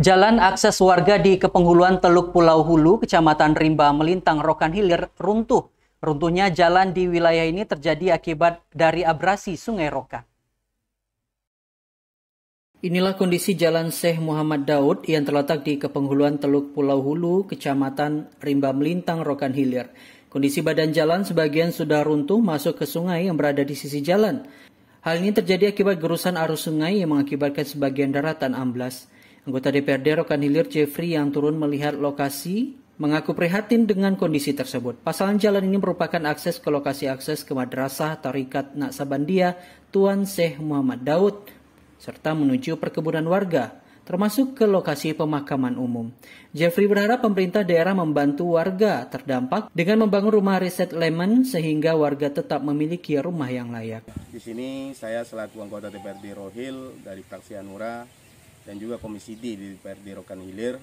Jalan akses warga di Kepenghuluan Teluk Pulau Hulu, Kecamatan Rimba Melintang, Rokan Hilir runtuh. Runtuhnya jalan di wilayah ini terjadi akibat dari abrasi Sungai Rokan. Inilah kondisi Jalan Syekh Muhammad Daud yang terletak di Kepenghuluan Teluk Pulau Hulu, Kecamatan Rimba Melintang, Rokan Hilir. Kondisi badan jalan sebagian sudah runtuh masuk ke sungai yang berada di sisi jalan. Hal ini terjadi akibat gerusan arus sungai yang mengakibatkan sebagian daratan amblas. Anggota DPRD Rokan Hilir Jeffrey yang turun melihat lokasi mengaku prihatin dengan kondisi tersebut. Pasangan jalan ini merupakan akses ke lokasi akses ke Madrasah Tarikat Naksabandia Tuan Syekh Muhammad Daud serta menuju perkebunan warga termasuk ke lokasi pemakaman umum. Jeffrey berharap pemerintah daerah membantu warga terdampak dengan membangun rumah riset Lemon sehingga warga tetap memiliki rumah yang layak. Di sini saya selaku anggota DPRD Rohil dari fraksi Anura dan juga Komisi D di DPRD Rokan Hilir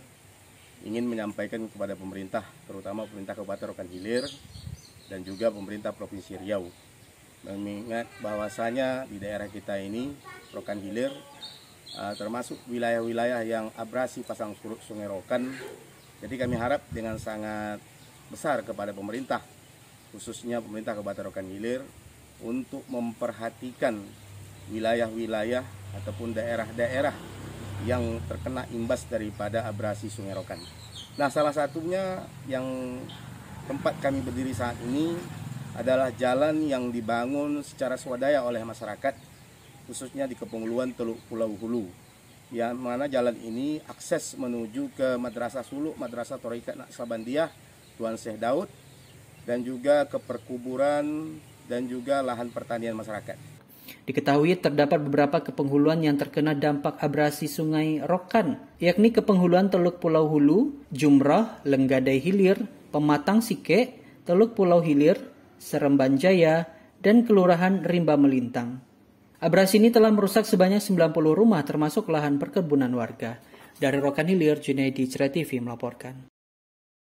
ingin menyampaikan kepada pemerintah, terutama pemerintah Kabupaten Rokan Hilir dan juga pemerintah Provinsi Riau. Mengingat bahwasanya di daerah kita ini, Rokan Hilir eh, termasuk wilayah-wilayah yang abrasi pasang surut Sungai Rokan. Jadi kami harap dengan sangat besar kepada pemerintah, khususnya pemerintah Kabupaten Rokan Hilir untuk memperhatikan wilayah-wilayah ataupun daerah-daerah yang terkena imbas daripada abrasi Sungai Rokan. Nah, salah satunya yang tempat kami berdiri saat ini adalah jalan yang dibangun secara swadaya oleh masyarakat khususnya di Kepunguluan Teluk Pulau Hulu yang mana jalan ini akses menuju ke Madrasah Suluk, Madrasah Torikat Naksabandiyah, Tuan Syekh Daud dan juga ke perkuburan dan juga lahan pertanian masyarakat. Diketahui terdapat beberapa kepenghuluan yang terkena dampak abrasi sungai Rokan, yakni kepenghuluan Teluk Pulau Hulu, Jumrah, Lenggadai Hilir, Pematang Sike, Teluk Pulau Hilir, Seremban Jaya, dan Kelurahan Rimba Melintang. Abrasi ini telah merusak sebanyak 90 rumah termasuk lahan perkebunan warga. Dari Rokan Hilir, Junaidi Cera TV melaporkan.